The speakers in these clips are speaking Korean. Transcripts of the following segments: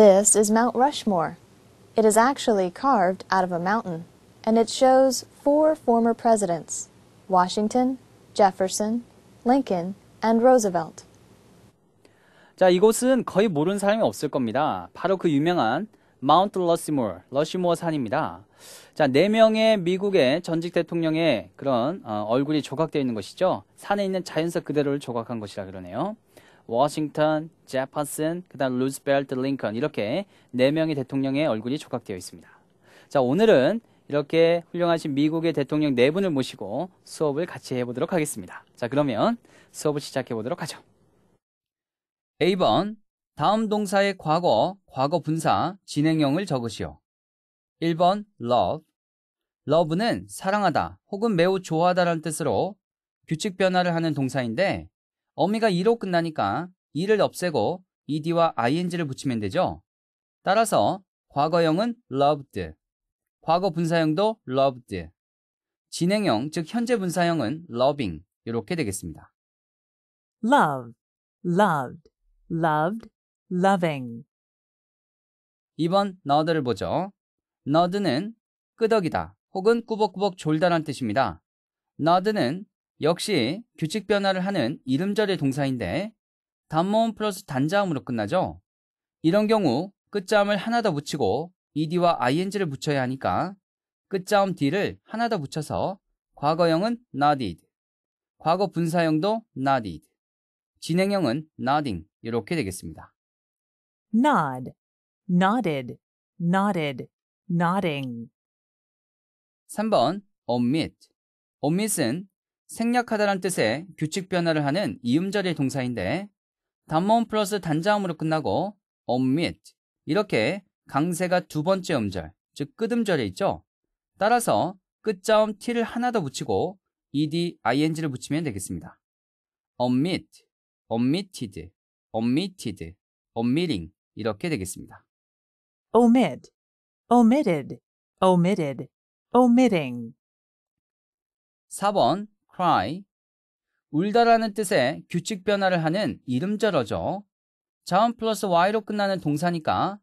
This is Mount Rushmore. It is actually carved out of a mountain, and it shows four former presidents Washington, Jefferson, Lincoln, and Roosevelt. 자, 이곳은 거의 모르는 사람이 없을 겁니다. 바로 그 유명한 마운트 러시모어, 러시모어 산입니다. 자, 네 명의 미국의 전직 대통령의 그런 어, 얼굴이 조각되어 있는 것이죠. 산에 있는 자연석 그대로를 조각한 것이라 그러네요. 워싱턴, 제퍼슨, 그다음 루즈벨트, 링컨 이렇게 네 명의 대통령의 얼굴이 조각되어 있습니다. 자, 오늘은 이렇게 훌륭하신 미국의 대통령 네 분을 모시고 수업을 같이 해보도록 하겠습니다. 자, 그러면 수업을 시작해 보도록 하죠. A번 다음 동사의 과거, 과거 분사, 진행형을 적으시오. 1번 love love는 사랑하다 혹은 매우 좋아하다라는 뜻으로 규칙 변화를 하는 동사인데 어미가 2로 끝나니까 2를 없애고 ed와 ing를 붙이면 되죠. 따라서 과거형은 loved, 과거 분사형도 loved, 진행형 즉 현재 분사형은 loving 이렇게 되겠습니다. love, loved, loved, loving 이번 너드를 보죠. 너드는 끄덕이다 혹은 꾸벅꾸벅 졸다란 뜻입니다. 너드는 역시 규칙 변화를 하는 이름절의 동사인데 단모음 플러스 단자음으로 끝나죠. 이런 경우 끝자음을 하나 더 붙이고 ed와 ing를 붙여야 하니까 끝자음 d를 하나 더 붙여서 과거형은 not did, 과거 분사형도 not did, 진행형은 nodding 이렇게 되겠습니다. nod, nodded, nodded, nodding 3번 omit o m i t 은 생략하다란 뜻의 규칙 변화를 하는 이음절의 동사인데 단모음 플러스 단자음으로 끝나고 on 및 이렇게 강세가 두 번째 음절, 즉 끝음절에 있죠. 따라서 끝자음 t를 하나 더 붙이고 ed, ing를 붙이면 되겠습니다. omit, omitted, omitted, omitting 이렇게 되겠습니다. omit, omitted, omitted, omitting 4번 cry, 울다라는 뜻의 규칙 변화를 하는 이름절어죠. 자음 플러스 y로 끝나는 동사니까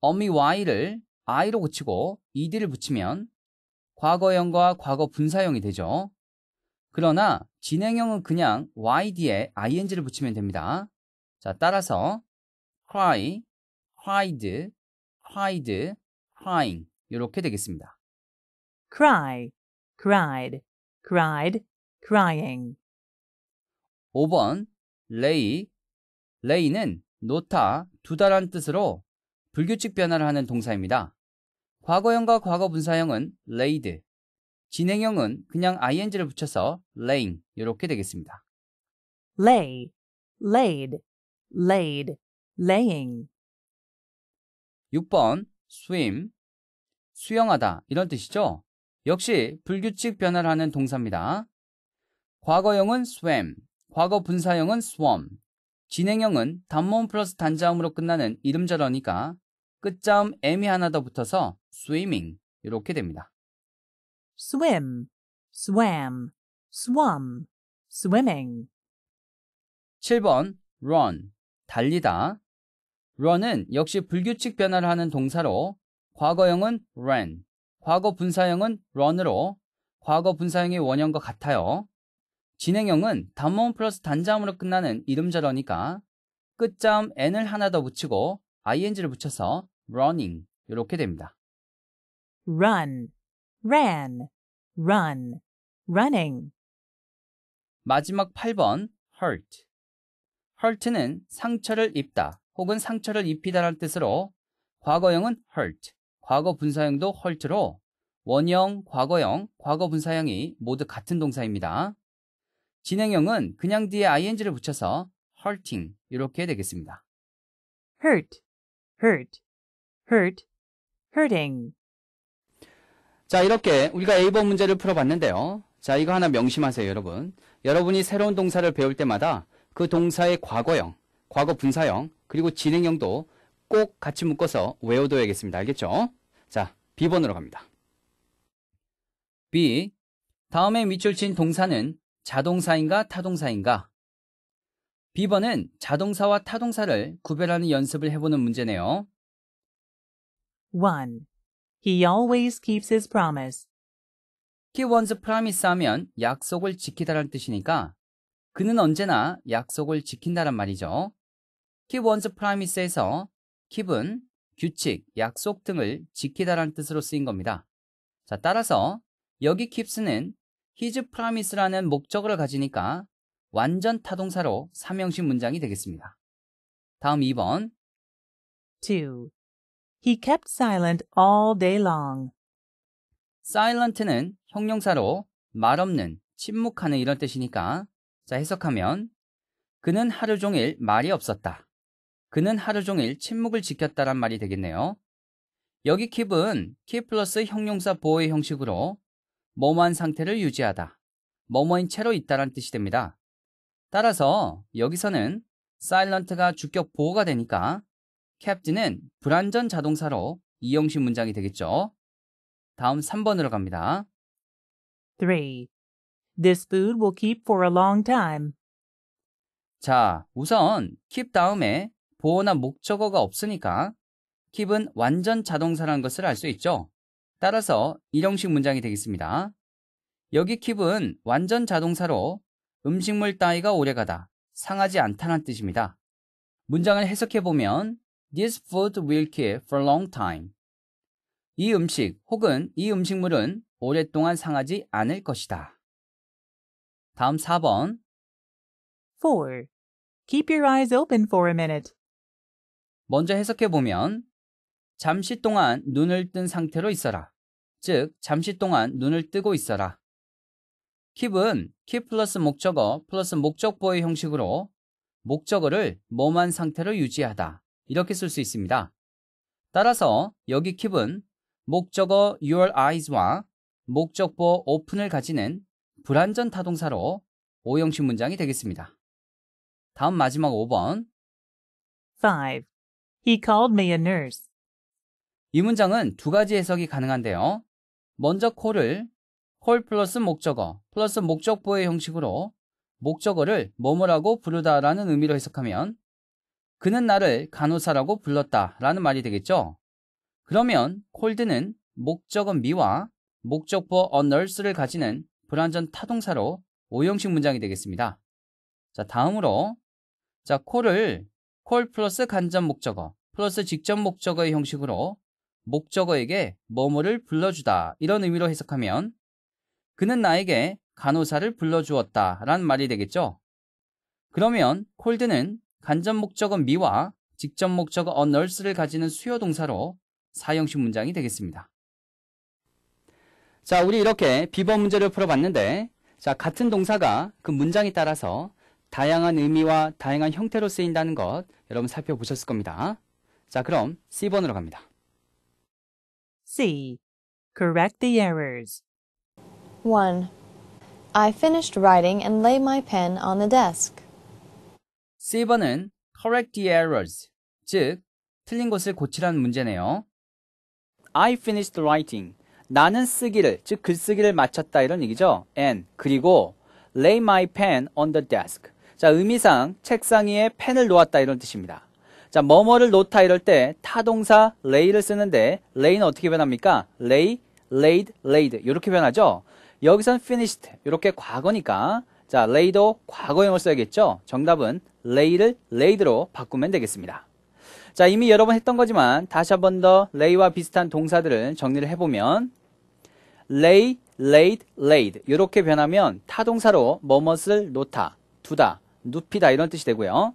어미 y를 i로 고치고 ed를 붙이면 과거형과 과거 분사형이 되죠. 그러나 진행형은 그냥 y 뒤에 ing를 붙이면 됩니다. 자, 따라서 cry, cried, cried, crying 이렇게 되겠습니다. cry, cried, cried, crying. 5번 lay lay는 놓다, 두다란 뜻으로 불규칙 변화를 하는 동사입니다. 과거형과 과거분사형은 laid, 진행형은 그냥 ing를 붙여서 laying 이렇게 되겠습니다. lay, laid, laid, laying 6번 swim, 수영하다 이런 뜻이죠. 역시 불규칙 변화를 하는 동사입니다. 과거형은 swam, 과거 분사형은 swam, 진행형은 단모음 플러스 단자음으로 끝나는 이름절어니까 끝자음 m이 하나 더 붙어서 swimming 이렇게 됩니다. swim, swam, swum, swimming 7번 run, 달리다 run은 역시 불규칙 변화를 하는 동사로 과거형은 ran, 과거 분사형은 run으로 과거 분사형의 원형과 같아요. 진행형은 단모음 플러스 단자음으로 끝나는 이름절어니까 끝자음 n을 하나 더 붙이고 ing를 붙여서 running 이렇게 됩니다. run, ran, run, running 마지막 8번 hurt hurt는 상처를 입다 혹은 상처를 입히다라는 뜻으로 과거형은 hurt, 과거 분사형도 hurt로 원형, 과거형, 과거 분사형이 모두 같은 동사입니다. 진행형은 그냥 뒤에 ing를 붙여서 hurting 이렇게 되겠습니다. hurt, hurt, hurt, hurting. 자, 이렇게 우리가 A번 문제를 풀어봤는데요. 자, 이거 하나 명심하세요, 여러분. 여러분이 새로운 동사를 배울 때마다 그 동사의 과거형, 과거 분사형, 그리고 진행형도 꼭 같이 묶어서 외워둬야겠습니다. 알겠죠? 자, B번으로 갑니다. B. 다음에 밑줄 친 동사는 자동사인가 타동사인가? B번은 자동사와 타동사를 구별하는 연습을 해보는 문제네요. 1. He always keeps his promise. He wants promise 하면 약속을 지키다란 뜻이니까 그는 언제나 약속을 지킨다란 말이죠. He wants promise에서 keep은 규칙, 약속 등을 지키다란 뜻으로 쓰인 겁니다. 자, 따라서 여기 keeps는 his promise라는 목적어를 가지니까 완전 타동사로 삼형식 문장이 되겠습니다. 다음 2번 2. He kept silent all day long. silent는 형용사로 말없는, 침묵하는 이런 뜻이니까 자 해석하면 그는 하루 종일 말이 없었다. 그는 하루 종일 침묵을 지켰다란 말이 되겠네요. 여기 keep은 keep 플러스 형용사 보호의 형식으로 머무한 상태를 유지하다, 머머인 채로 있다란 뜻이 됩니다. 따라서 여기서는 silent가 주격 보호가 되니까 캡틴은 불완전 자동사로 이형식 문장이 되겠죠. 다음 3번으로 갑니다. 3. This food will keep for a long time. 자, 우선 keep 다음에 보호나 목적어가 없으니까 keep은 완전 자동사라는 것을 알 수 있죠. 따라서 일형식 문장이 되겠습니다. 여기 킵은 완전 자동사로 음식물 따위가 오래가다, 상하지 않다는 뜻입니다. 문장을 해석해보면 This food will keep for a long time. 이 음식 혹은 이 음식물은 오랫동안 상하지 않을 것이다. 다음 4번 4. Keep your eyes open for a minute. 먼저 해석해보면 잠시 동안 눈을 뜬 상태로 있어라. 즉, 잠시 동안 눈을 뜨고 있어라. keep은 keep 플러스 목적어 플러스 목적보의 형식으로 목적어를 몸한 상태로 유지하다. 이렇게 쓸 수 있습니다. 따라서 여기 keep은 목적어 your eyes와 목적보 open을 가지는 불완전 타동사로 오형식 문장이 되겠습니다. 다음 마지막 5번 5. He called me a nurse. 이 문장은 두 가지 해석이 가능한데요. 먼저 콜을콜 플러스 목적어 플러스 목적보의 형식으로 목적어를 뭐뭐라고 부르다라는 의미로 해석하면 그는 나를 간호사라고 불렀다라는 말이 되겠죠. 그러면 콜드는 목적어 미와 목적보 언 n u r 를 가지는 불완전 타동사로 오형식 문장이 되겠습니다. 자, 다음으로 자, 콜을 콜 플러스 간접 목적어 플러스 직접 목적어의 형식으로 목적어에게 뭐뭐를 불러주다 이런 의미로 해석하면 그는 나에게 간호사를 불러주었다 라는 말이 되겠죠. 그러면 콜드는 간접 목적어 미와 직접 목적어 a nurse를 가지는 수요 동사로 사용식 문장이 되겠습니다. 자, 우리 이렇게 비번 문제를 풀어봤는데 자, 같은 동사가 그 문장에 따라서 다양한 의미와 다양한 형태로 쓰인다는 것 여러분 살펴보셨을 겁니다. 자, 그럼 C번으로 갑니다. C. Correct the errors. 1. I finished writing and lay my pen on the desk. C번은 correct the errors, 즉 틀린 것을 고치라는 문제네요. I finished writing. 나는 쓰기를, 즉 글쓰기를 마쳤다 이런 얘기죠. and 그리고 lay my pen on the desk. 자, 의미상 책상 위에 펜을 놓았다 이런 뜻입니다. 자, 뭐뭐를 놓다 이럴 때 타동사 lay를 쓰는데 lay는 어떻게 변합니까? lay, laid, laid 이렇게 변하죠. 여기선 finished 이렇게 과거니까 자, lay도 과거형을 써야겠죠. 정답은 lay를 laid로 바꾸면 되겠습니다. 자, 이미 여러 번 했던 거지만 다시 한 번더 lay와 비슷한 동사들을 정리를 해보면 lay, laid, laid 이렇게 변하면 타동사로 뭐뭇을 놓다, 두다, 눕히다 이런 뜻이 되고요.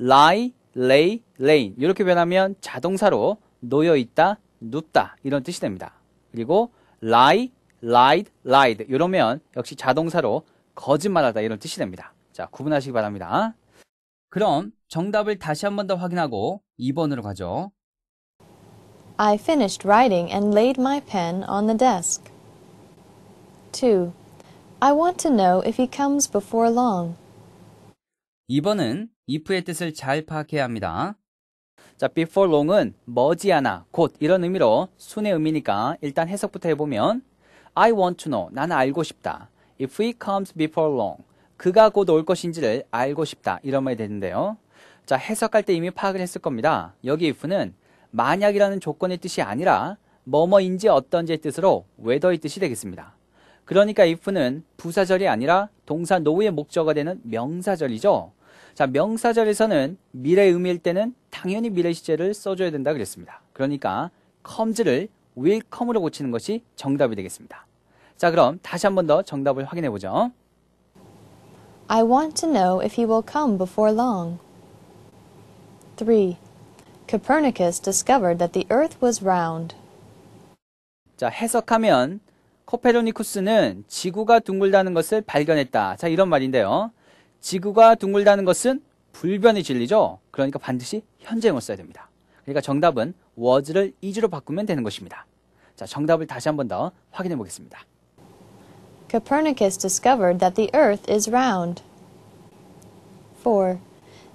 lie, lay, lain 이렇게 변하면 자동사로 놓여 있다, 눕다 이런 뜻이 됩니다. 그리고 lie, lied, lied 이러면 역시 자동사로 거짓말하다 이런 뜻이 됩니다. 자, 구분하시기 바랍니다. 그럼 정답을 다시 한 번 더 확인하고 2번으로 가죠. I finished writing and laid my pen on the desk. 2. I want to know if he comes before long. 2번은 if의 뜻을 잘 파악해야 합니다. 자, before long은 머지않아, 곧 이런 의미로 순의 의미니까 일단 해석부터 해보면 I want to know, 나는 알고 싶다. If he comes before long, 그가 곧 올 것인지를 알고 싶다. 이런 말이 되는데요. 자, 해석할 때 이미 파악을 했을 겁니다. 여기 if는 만약이라는 조건의 뜻이 아니라 뭐뭐인지 어떤지의 뜻으로 whether의 뜻이 되겠습니다. 그러니까 if는 부사절이 아니라 동사 노후의 목적어 되는 명사절이죠. 자, 명사절에서는 미래 의미일 때는 당연히 미래 시제를 써줘야 된다 그랬습니다. 그러니까 컴즈를 will come으로 고치는 것이 정답이 되겠습니다. 자, 그럼 다시 한 번 더 정답을 확인해 보죠. I want to know if he will come before long. 3. Copernicus discovered that the earth was round. 자, 해석하면 코페르니쿠스는 지구가 둥글다는 것을 발견했다. 자, 이런 말인데요. 지구가 둥글다는 것은 불변의 진리죠. 그러니까 반드시 현재형을 써야 됩니다. 그러니까 정답은 was를 is로 바꾸면 되는 것입니다. 자, 정답을 다시 한 번 더 확인해 보겠습니다. Copernicus discovered that the earth is round. 4.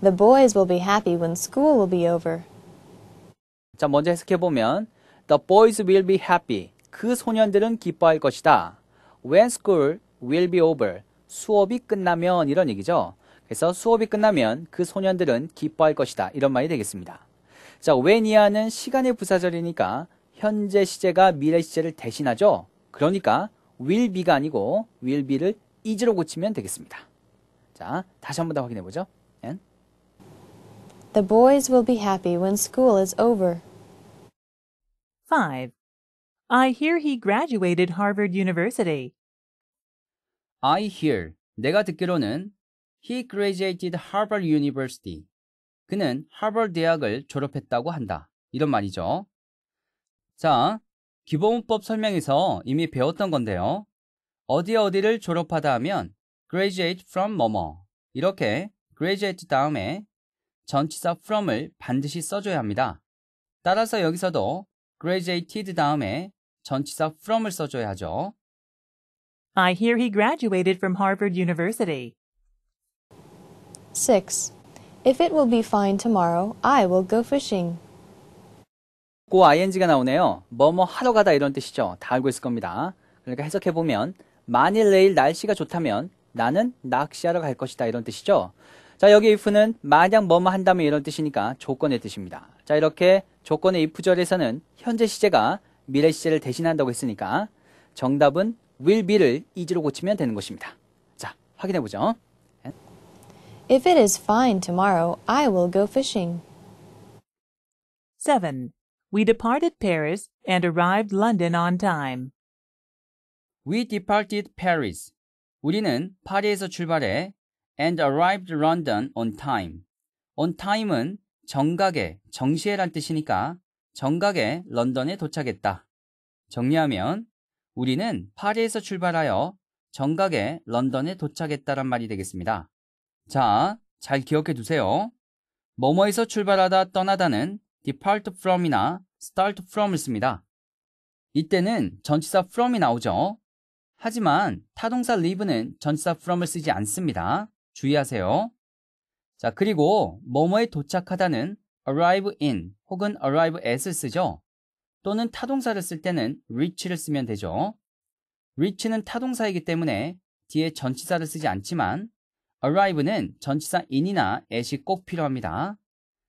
The boys will be happy when school will be over. 자, 먼저 해석해 보면 The boys will be happy. 그 소년들은 기뻐할 것이다. When school will be over. 수업이 끝나면 이런 얘기죠. 그래서 수업이 끝나면 그 소년들은 기뻐할 것이다. 이런 말이 되겠습니다. 자, w h e 이하는 시간의 부사절이니까 현재 시제가 미래 시제를 대신하죠. 그러니까 will be가 아니고 will be를 is로 고치면 되겠습니다. 자, 다시 한 번 더 확인해 보죠. The boys will be happy when school is over. 5. I hear he graduated Harvard University. I hear. 내가 듣기로는 He graduated Harvard University. 그는 하버드 대학을 졸업했다고 한다. 이런 말이죠. 자, 기본문법 설명에서 이미 배웠던 건데요. 어디 어디를 졸업하다 하면 graduate from 뭐뭐 이렇게 graduate 다음에 전치사 from을 반드시 써줘야 합니다. 따라서 여기서도 graduated 다음에 전치사 from을 써줘야 하죠. I hear he graduated from Harvard University. 6. If it will be fine tomorrow, I will go fishing. 고 ing가 나오네요. 뭐 뭐 하러 가다 이런 뜻이죠. 다 알고 있을 겁니다. 그러니까 해석해보면 만일 내일 날씨가 좋다면 나는 낚시하러 갈 것이다 이런 뜻이죠. 자 여기 if는 만약 뭐 뭐 한다면 이런 뜻이니까 조건의 뜻입니다. 자 이렇게 조건의 if 절에서는 현재 시제가 미래 시제를 대신한다고 했으니까 정답은 will be를 is로 고치면 되는 것입니다. 자, 확인해 보죠. If it is fine tomorrow, I will go fishing. 7. We departed Paris and arrived London on time. We departed Paris. 우리는 파리에서 출발해 and arrived London on time. on time은 정각에, 정시에란 뜻이니까 정각에 런던에 도착했다. 정리하면 우리는 파리에서 출발하여 정각에 런던에 도착했다란 말이 되겠습니다. 자, 잘 기억해 두세요. 뭐뭐에서 출발하다 떠나다는 depart from이나 start from을 씁니다. 이때는 전치사 from이 나오죠. 하지만 타동사 leave는 전치사 from을 쓰지 않습니다. 주의하세요. 자, 그리고 뭐뭐에 도착하다는 arrive in 혹은 arrive at을 쓰죠. 또는 타동사를 쓸 때는 reach를 쓰면 되죠. reach는 타동사이기 때문에 뒤에 전치사를 쓰지 않지만 arrive는 전치사 in이나 at이 꼭 필요합니다.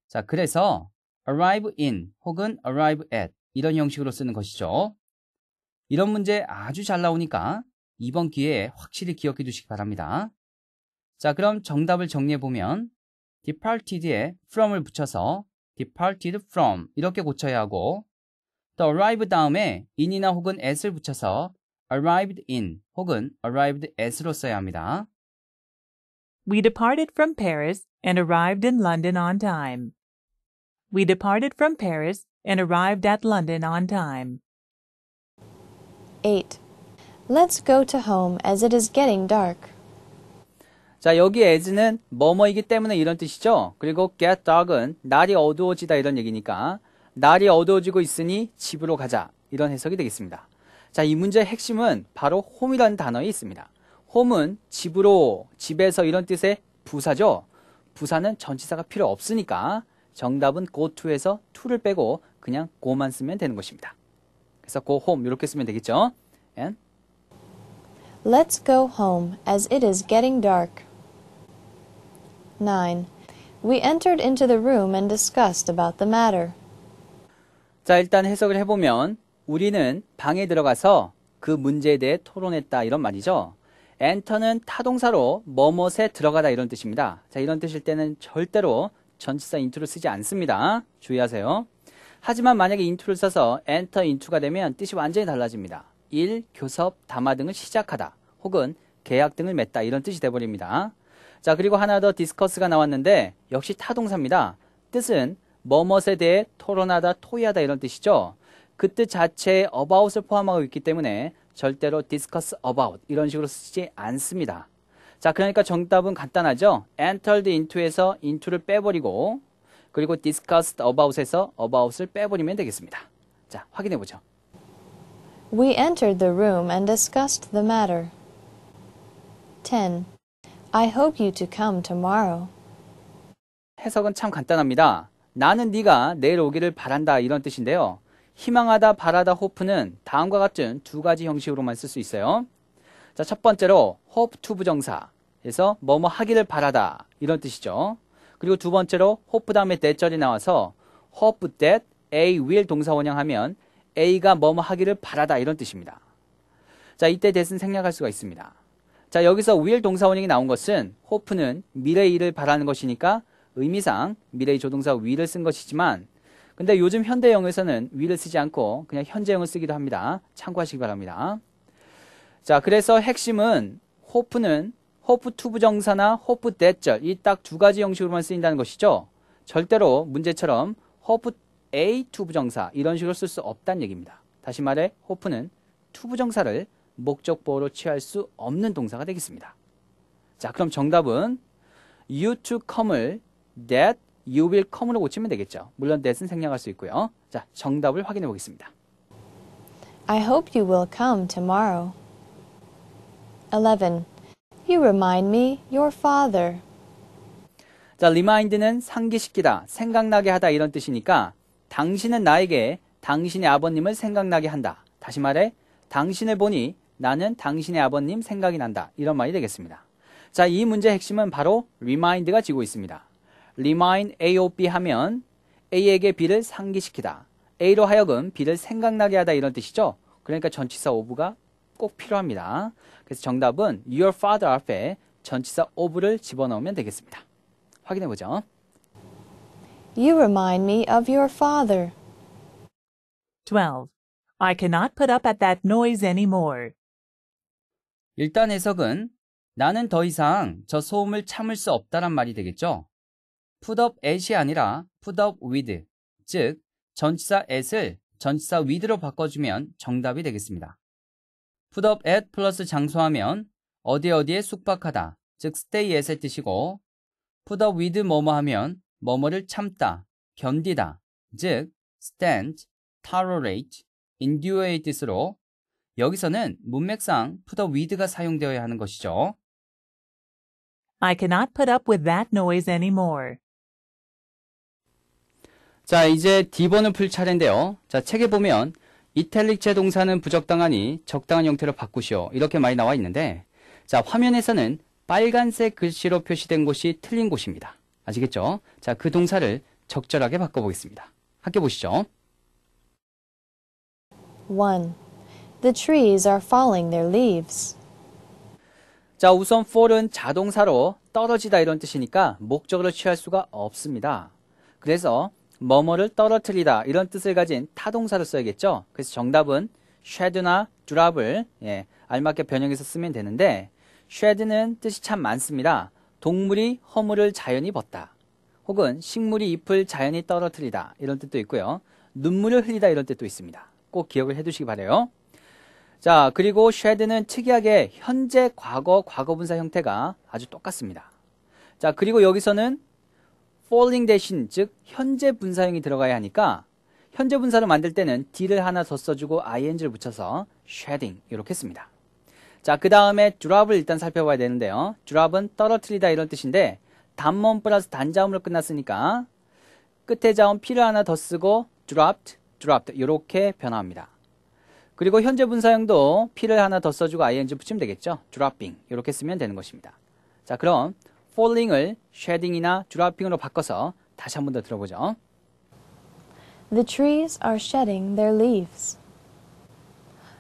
자, 그래서 arrive in 혹은 arrive at 이런 형식으로 쓰는 것이죠. 이런 문제 아주 잘 나오니까 이번 기회에 확실히 기억해 두시기 바랍니다. 자, 그럼 정답을 정리해 보면 departed에 from을 붙여서 departed from 이렇게 고쳐야 하고 또 arrive 다음에 in이나 혹은 at을 붙여서 arrived in 혹은 arrived at로 써야 합니다. We departed from Paris and arrived in London on time. We departed from Paris and arrived at London on time. 8. Let's go to home as it is getting dark. 자, 여기 as는 뭐뭐이기 때문에 이런 뜻이죠. 그리고 get dark은 날이 어두워지다 이런 얘기니까 날이 어두워지고 있으니 집으로 가자. 이런 해석이 되겠습니다. 자, 이 문제의 핵심은 바로 홈이라는 단어에 있습니다. 홈은 집으로, 집에서 이런 뜻의 부사죠. 부사는 전치사가 필요 없으니까 정답은 go to에서 to를 빼고 그냥 go만 쓰면 되는 것입니다. 그래서 go home 이렇게 쓰면 되겠죠. And Let's go home as it is getting dark. 9. We entered into the room and discussed about the matter. 자, 일단 해석을 해보면 우리는 방에 들어가서 그 문제에 대해 토론했다 이런 말이죠. 엔터는 타동사로 뭐뭇에 들어가다 이런 뜻입니다. 자, 이런 뜻일 때는 절대로 전치사 인투를 쓰지 않습니다. 주의하세요. 하지만 만약에 인투를 써서 엔터 인투가 되면 뜻이 완전히 달라집니다. 일, 교섭, 담화 등을 시작하다 혹은 계약 등을 맺다 이런 뜻이 돼버립니다. 자, 그리고 하나 더 디스커스가 나왔는데 역시 타동사입니다. 뜻은 뭐뭇에 대해 토론하다, 토의하다 이런 뜻이죠. 그 뜻 자체에 about을 포함하고 있기 때문에 절대로 discuss about 이런 식으로 쓰지 않습니다. 자, 그러니까 정답은 간단하죠. entered into에서 into를 빼버리고 그리고 discussed about에서 about을 빼버리면 되겠습니다. 자, 확인해 보죠. We entered the room and discussed the matter. 10. I hope you to come tomorrow. 해석은 참 간단합니다. 나는 네가 내일 오기를 바란다 이런 뜻인데요. 희망하다, 바라다, 호프는 다음과 같은 두 가지 형식으로만 쓸 수 있어요. 자, 첫 번째로 hope to 부정사. 에서 뭐뭐 하기를 바라다 이런 뜻이죠. 그리고 두 번째로 hope 다음에 t h 절이 나와서 hope that a will 동사 원형하면 a가 뭐뭐 하기를 바라다 이런 뜻입니다. 자, 이때 대신 생략할 수가 있습니다. 자, 여기서 will 동사 원형이 나온 것은 hope는 미래 일을 바라는 것이니까 의미상 미래의 조동사 will을 쓴 것이지만 근데 요즘 현대형에서는 will을 쓰지 않고 그냥 현재형을 쓰기도 합니다. 참고하시기 바랍니다. 자, 그래서 핵심은 hope는 hope to 부정사나 hope that 절 이 딱 두 가지 형식으로만 쓰인다는 것이죠. 절대로 문제처럼 hope a to 부정사 이런 식으로 쓸 수 없다는 얘기입니다. 다시 말해 hope는 to 부정사를 목적 보호로 취할 수 없는 동사가 되겠습니다. 자, 그럼 정답은 you to come을 that you will come으로 고치면 되겠죠. 물론 that은 생략할 수 있고요. 자, 정답을 확인해 보겠습니다. I hope you will come tomorrow. 11. You remind me your father. 자, remind는 상기시키다, 생각나게 하다 이런 뜻이니까 당신은 나에게 당신의 아버님을 생각나게 한다. 다시 말해 당신을 보니 나는 당신의 아버님 생각이 난다. 이런 말이 되겠습니다. 자, 이 문제의 핵심은 바로 remind가 지고 있습니다. remind A o B 하면 A에게 B를 상기시키다. A로 하여금 B를 생각나게 하다 이런 뜻이죠. 그러니까 전치사 of가 꼭 필요합니다. 그래서 정답은 your father 앞에 전치사 of를 집어넣으면 되겠습니다. 확인해 보죠. You remind me of your father. 12. I cannot put up at that noise anymore. 일단 해석은 나는 더 이상 저 소음을 참을 수 없다란 말이 되겠죠. put up at이 아니라 put up with, 즉 전치사 at을 전치사 with로 바꿔주면 정답이 되겠습니다. put up at 플러스 장소하면 어디 어디에 숙박하다, 즉 stay at의 뜻이고 put up with 뭐뭐 하면 뭐뭐를 참다, 견디다, 즉 stand, tolerate, endure의 뜻으로 여기서는 문맥상 put up with가 사용되어야 하는 것이죠. I cannot put up with that noise anymore. 자, 이제 D번을 풀 차례인데요. 자, 책에 보면 이탈릭체 동사는 부적당하니 적당한 형태로 바꾸시오. 이렇게 많이 나와 있는데 자, 화면에서는 빨간색 글씨로 표시된 곳이 틀린 곳입니다. 아시겠죠? 자, 그 동사를 적절하게 바꿔보겠습니다. 함께 보시죠. 1. The trees are falling their leaves. 자, 우선 fall은 자동사로 떨어지다 이런 뜻이니까 목적으로 취할 수가 없습니다. 그래서 뭐뭐를 떨어뜨리다 이런 뜻을 가진 타동사를 써야겠죠. 그래서 정답은 shed나 drop을 예, 알맞게 변형해서 쓰면 되는데 shed는 뜻이 참 많습니다. 동물이 허물을 자연히 벗다 혹은 식물이 잎을 자연히 떨어뜨리다 이런 뜻도 있고요. 눈물을 흘리다 이런 뜻도 있습니다. 꼭 기억을 해두시기 바래요. 자 그리고 shed는 특이하게 현재 과거 과거분사 형태가 아주 똑같습니다. 자 그리고 여기서는 falling 대신 즉 현재 분사형이 들어가야 하니까 현재 분사를 만들 때는 d를 하나 더 써주고 ing를 붙여서 shedding 이렇게 했습니다 자, 그 다음에 drop을 일단 살펴봐야 되는데요. drop은 떨어뜨리다 이런 뜻인데 단문 플러스 단자음으로 끝났으니까 끝에 자음 p를 하나 더 쓰고 dropped, dropped 이렇게 변화합니다. 그리고 현재 분사형도 p를 하나 더 써주고 ing 붙이면 되겠죠. dropping 이렇게 쓰면 되는 것입니다. 자, 그럼 falling을 shedding이나 dropping으로 바꿔서 다시 한 번 더 들어보죠. The trees are shedding their leaves.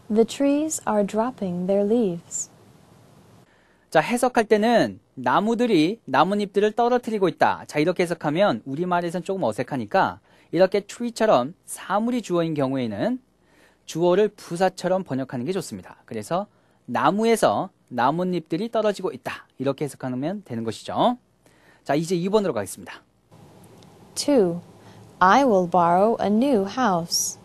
The trees are dropping their leaves. 자, 해석할 때는 나무들이 나뭇잎들을 떨어뜨리고 있다. 자, 이렇게 해석하면 우리말에선 조금 어색하니까 이렇게 tree처럼 사물이 주어인 경우에는 주어를 부사처럼 번역하는 게 좋습니다. 그래서 나무에서 나뭇잎들이 떨어지고 있다. 이렇게 해석하면 되는 것이죠. 자, 이제 2번으로 가겠습니다. 2. I will borrow a new house.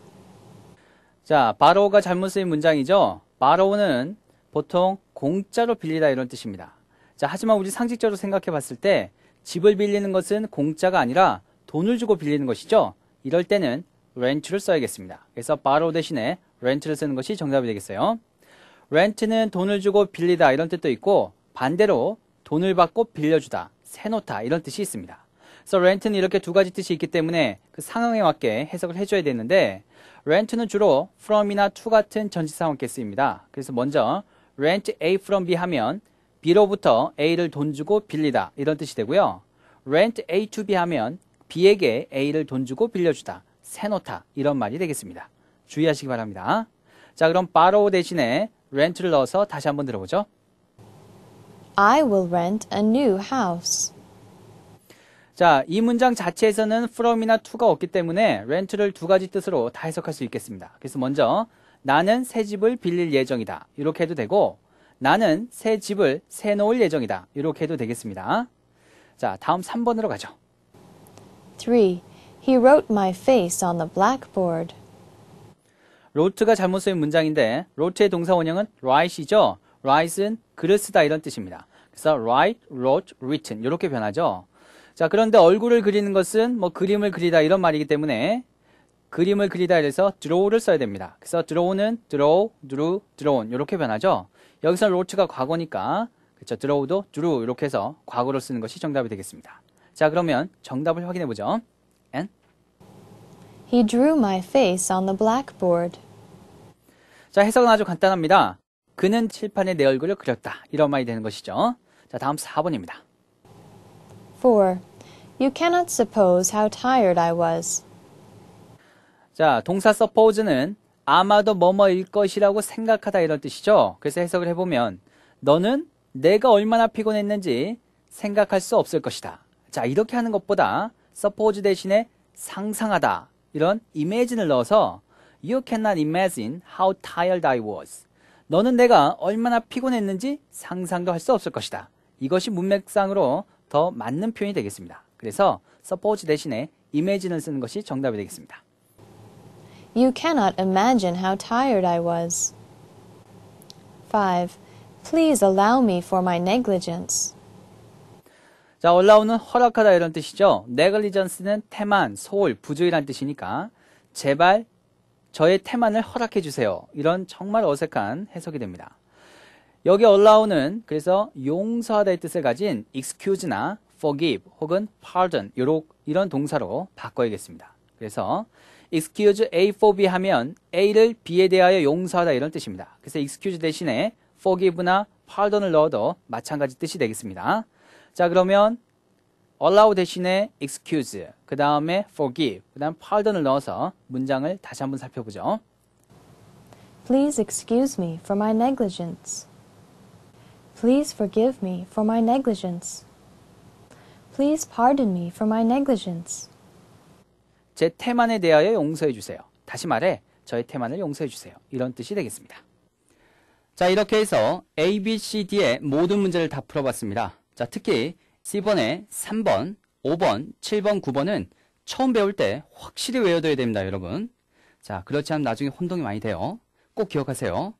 자, borrow가 잘못 쓰인 문장이죠. borrow는 보통 공짜로 빌리다 이런 뜻입니다. 자, 하지만 우리 상식적으로 생각해 봤을 때 집을 빌리는 것은 공짜가 아니라 돈을 주고 빌리는 것이죠. 이럴 때는 렌트를 써야겠습니다. 그래서 borrow 대신에 렌트를 쓰는 것이 정답이 되겠어요. 렌트는 돈을 주고 빌리다 이런 뜻도 있고 반대로 돈을 받고 빌려주다, 세놓다 이런 뜻이 있습니다. 그래서 렌트는 이렇게 두 가지 뜻이 있기 때문에 그 상황에 맞게 해석을 해줘야 되는데 렌트는 주로 from이나 to 같은 전치상황께 쓰입니다. 그래서 먼저 rent A from B 하면 B로부터 A를 돈 주고 빌리다 이런 뜻이 되고요. rent A to B 하면 B에게 A를 돈 주고 빌려주다, 세놓다 이런 말이 되겠습니다. 주의하시기 바랍니다. 자 그럼 borrow 대신에 rent를 넣어서 다시 한번 들어보죠. I will rent a new house. 자, 이 문장 자체에서는 from이나 to가 없기 때문에 rent를 두 가지 뜻으로 다 해석할 수 있겠습니다. 그래서 먼저 나는 새 집을 빌릴 예정이다. 이렇게 해도 되고 나는 새 집을 새 놓을 예정이다. 이렇게 해도 되겠습니다. 자, 다음 3번으로 가죠. 3. He wrote my face on the blackboard. 로트가 잘못 쓰인 문장인데 로트의 동사 원형은 write이죠. write은 글을 쓰다 이런 뜻입니다. 그래서 write, wrote, written 이렇게 변하죠. 자 그런데 얼굴을 그리는 것은 뭐 그림을 그리다 이런 말이기 때문에 그림을 그리다 이래서 draw를 써야 됩니다. 그래서 draw는 draw, drew, drawn 이렇게 변하죠. 여기서 로트가 과거니까 그렇죠. draw도 drew 이렇게 해서 과거로 쓰는 것이 정답이 되겠습니다. 자 그러면 정답을 확인해 보죠. And He drew my face on the blackboard. 자, 해석은 아주 간단합니다. 그는 칠판에 내 얼굴을 그렸다. 이런 말이 되는 것이죠. 자, 다음 4번입니다. 4. You cannot suppose how tired I was. 자, 동사 suppose는 아마도 뭐뭐일 것이라고 생각하다 이런 뜻이죠. 그래서 해석을 해보면 너는 내가 얼마나 피곤했는지 생각할 수 없을 것이다. 자, 이렇게 하는 것보다 suppose 대신에 상상하다 이런 imagine을 넣어서 You cannot imagine how tired I was. 너는 내가 얼마나 피곤했는지 상상도 할 수 없을 것이다. 이것이 문맥상으로 더 맞는 표현이 되겠습니다. 그래서 suppose 대신에 imagine을 쓰는 것이 정답이 되겠습니다. You cannot imagine how tired I was. 5. Please allow me for my negligence. 자, 올라오는 허락하다 이런 뜻이죠. negligence는 태만, 소홀, 부주의란 뜻이니까 제발 저의 테만을 허락해 주세요. 이런 정말 어색한 해석이 됩니다. 여기 올라오는 그래서 용서하다의 뜻을 가진 excuse나 forgive 혹은 pardon 이런 동사로 바꿔야겠습니다. 그래서 excuse A for B 하면 A를 B에 대하여 용서하다 이런 뜻입니다. 그래서 excuse 대신에 forgive나 pardon을 넣어도 마찬가지 뜻이 되겠습니다. 자 그러면 allow 대신에 excuse, 그 다음에 forgive, 그 다음 pardon을 넣어서 문장을 다시 한번 살펴보죠. Please excuse me for my negligence. Please forgive me for my negligence. Please pardon me for my negligence. 제 태만에 대하여 용서해 주세요. 다시 말해, 저의 태만을 용서해 주세요. 이런 뜻이 되겠습니다. 자, 이렇게 해서 A, B, C, D의 모든 문제를 다 풀어봤습니다. 자, 특히 C번에 3번, 5번, 7번, 9번은 처음 배울 때 확실히 외워둬야 됩니다, 여러분. 자, 그렇지 않으면 나중에 혼동이 많이 돼요. 꼭 기억하세요.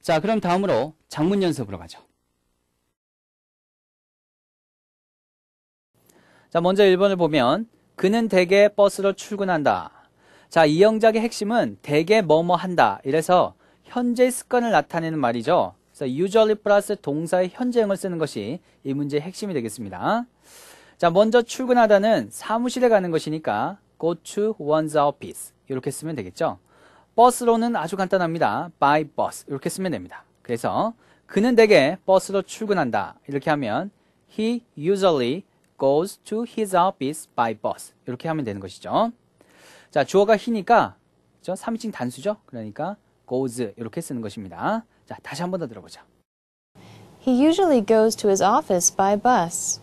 자, 그럼 다음으로 장문 연습으로 가죠. 자, 먼저 1번을 보면 그는 대개 버스로 출근한다. 자, 이 영작의 핵심은 대개 뭐뭐 한다. 이래서 현재 습관을 나타내는 말이죠. 그래서 usually 플러스 동사의 현재형을 쓰는 것이 이 문제의 핵심이 되겠습니다. 자, 먼저 출근하다는 사무실에 가는 것이니까 go to one's office 이렇게 쓰면 되겠죠. 버스로는 아주 간단합니다. by bus 이렇게 쓰면 됩니다. 그래서 그는 대개 버스로 출근한다 이렇게 하면 he usually goes to his office by bus 이렇게 하면 되는 것이죠. 자, 주어가 he니까 그렇죠? 3인칭 단수죠. 그러니까 goes 이렇게 쓰는 것입니다. 자, 다시 한 번 더 들어보자. He usually goes to his office by bus.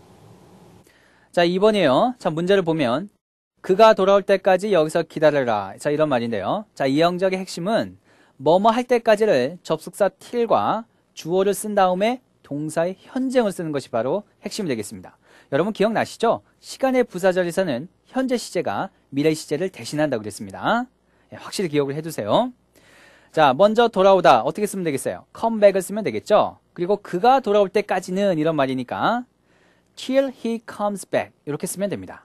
자, 2번이에요. 자, 문제를 보면 그가 돌아올 때까지 여기서 기다려라. 자, 이런 말인데요. 자, 이 영적의 핵심은 뭐뭐 할 때까지를 접속사 틸과 주어를 쓴 다음에 동사의 현재형을 쓰는 것이 바로 핵심이 되겠습니다. 여러분 기억나시죠? 시간의 부사절에서는 현재 시제가 미래 시제를 대신한다고 그랬습니다. 예, 확실히 기억을 해두세요. 자, 먼저 돌아오다 어떻게 쓰면 되겠어요? comeback을 쓰면 되겠죠? 그리고 그가 돌아올 때까지는 이런 말이니까 till he comes back 이렇게 쓰면 됩니다.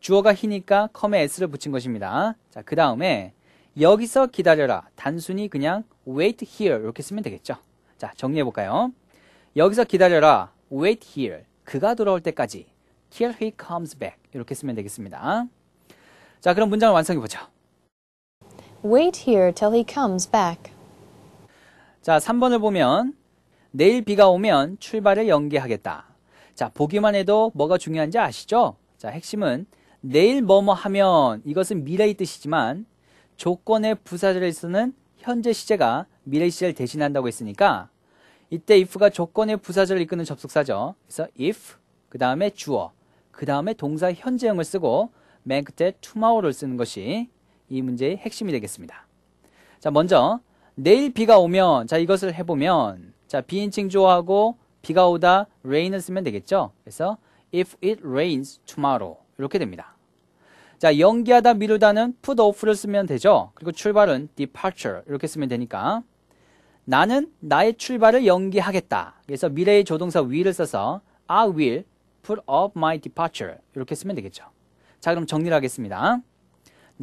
주어가 히니까 come에 s를 붙인 것입니다. 자, 그 다음에 여기서 기다려라. 단순히 그냥 wait here 이렇게 쓰면 되겠죠. 자, 정리해 볼까요? 여기서 기다려라. wait here. 그가 돌아올 때까지 till he comes back 이렇게 쓰면 되겠습니다. 자, 그럼 문장을 완성해 보죠. Wait here till he comes back. 자, 3번을 보면 내일 비가 오면 출발을 연기하겠다. 자, 보기만 해도 뭐가 중요한지 아시죠? 자, 핵심은 내일 뭐 뭐 하면 이것은 미래의 뜻이지만 조건의 부사절을 쓰는 현재 시제가 미래 시제를 대신한다고 했으니까 이때 if가 조건의 부사절을 이끄는 접속사죠. 그래서 if 그 다음에 주어 그 다음에 동사 현재형을 쓰고 맨 끝에 tomorrow를 쓰는 것이 이 문제의 핵심이 되겠습니다. 자, 먼저 내일 비가 오면 자, 이것을 해보면 자, 비인칭 조하고 비가 오다 rain을 쓰면 되겠죠? 그래서 if it rains tomorrow 이렇게 됩니다. 자, 연기하다 미루다는 put off를 쓰면 되죠. 그리고 출발은 departure 이렇게 쓰면 되니까 나는 나의 출발을 연기하겠다. 그래서 미래의 조동사 will을 써서 I will put off my departure 이렇게 쓰면 되겠죠. 자, 그럼 정리를 하겠습니다.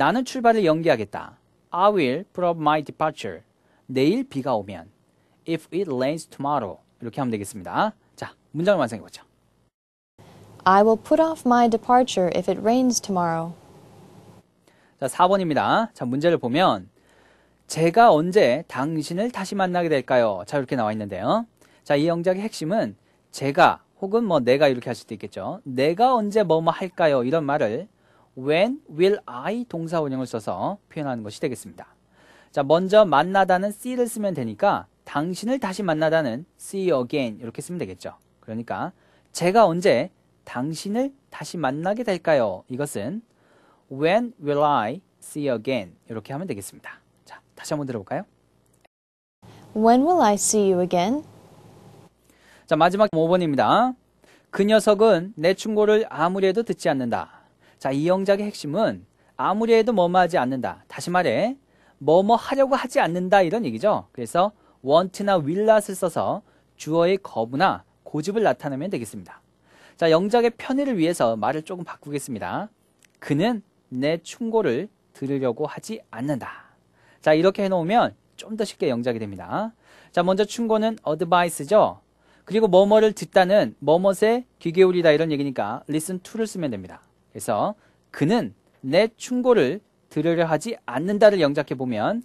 나는 출발을 연기하겠다. I will put up my departure. 내일 비가 오면. If it rains tomorrow. 이렇게 하면 되겠습니다. 자, 문장을 완성해 보죠. I will put off my departure if it rains tomorrow. 자, 4번입니다. 자, 문제를 보면 제가 언제 당신을 다시 만나게 될까요? 자, 이렇게 나와 있는데요. 자, 이 영작의 핵심은 제가 혹은 뭐 내가 이렇게 할 수도 있겠죠. 내가 언제 뭐 뭐 할까요? 이런 말을 when, will I 동사 원형을 써서 표현하는 것이 되겠습니다. 자, 먼저 만나다는 see를 쓰면 되니까 당신을 다시 만나다는 see again 이렇게 쓰면 되겠죠. 그러니까 제가 언제 당신을 다시 만나게 될까요? 이것은 when will I see again 이렇게 하면 되겠습니다. 자, 다시 한번 들어볼까요? When will I see you again? 자, 마지막 5번입니다. 그 녀석은 내 충고를 아무리 해도 듣지 않는다. 자, 이 영작의 핵심은 아무리 해도 뭐뭐 하지 않는다. 다시 말해, 뭐뭐 하려고 하지 않는다. 이런 얘기죠. 그래서 want나 will not을 써서 주어의 거부나 고집을 나타내면 되겠습니다. 자, 영작의 편의를 위해서 말을 조금 바꾸겠습니다. 그는 내 충고를 들으려고 하지 않는다. 자, 이렇게 해놓으면 좀 더 쉽게 영작이 됩니다. 자, 먼저 충고는 advice죠. 그리고 뭐뭐를 듣다는 뭐뭇에 귀 기울이다 이런 얘기니까 listen to를 쓰면 됩니다. 그래서 그는 내 충고를 들으려 하지 않는다를 영작해 보면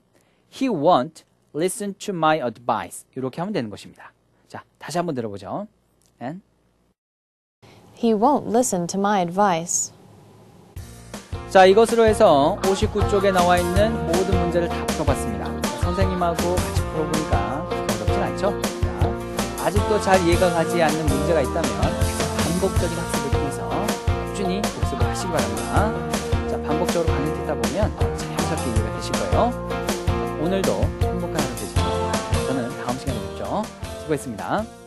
he won't listen to my advice 이렇게 하면 되는 것입니다. 자, 다시 한번 들어보죠. And he won't listen to my advice. 자, 이것으로 해서 59쪽에 나와 있는 모든 문제를 다 풀어봤습니다. 선생님하고 같이 풀어보니까 어렵진 않죠? 아직도 잘 이해가 가지 않는 문제가 있다면 반복적인 학습 하시기 바랍니다. 자, 반복적으로 반복하다 보면 자연스럽게 이해가 되실 거예요. 오늘도 행복한 하루 되시길 바랍 저는 다음 시간에 뵙죠. 수고했습니다.